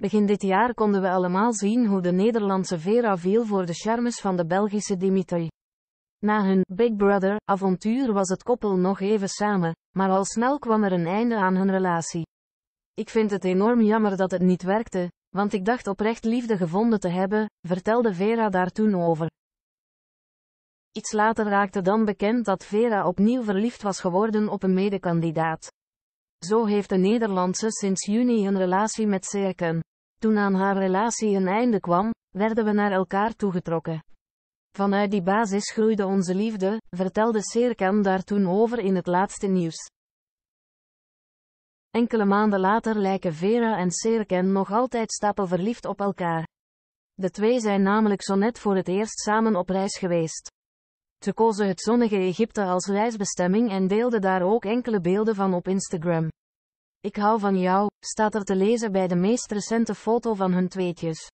Begin dit jaar konden we allemaal zien hoe de Nederlandse Vera viel voor de charmes van de Belgische Dimitri. Na hun Big Brother avontuur was het koppel nog even samen, maar al snel kwam er een einde aan hun relatie. Ik vind het enorm jammer dat het niet werkte, want ik dacht oprecht liefde gevonden te hebben, vertelde Vera daar toen over. Iets later raakte dan bekend dat Vera opnieuw verliefd was geworden op een medekandidaat. Zo heeft de Nederlandse sinds juni een relatie met Serken. Toen aan haar relatie een einde kwam, werden we naar elkaar toegetrokken. Vanuit die basis groeide onze liefde, vertelde Serkan daar toen over in het laatste nieuws. Enkele maanden later lijken Vera en Serkan nog altijd stapelverliefd op elkaar. De twee zijn namelijk zo net voor het eerst samen op reis geweest. Ze kozen het zonnige Egypte als reisbestemming en deelden daar ook enkele beelden van op Instagram. Ik hou van jou, staat er te lezen bij de meest recente foto van hun tweetjes.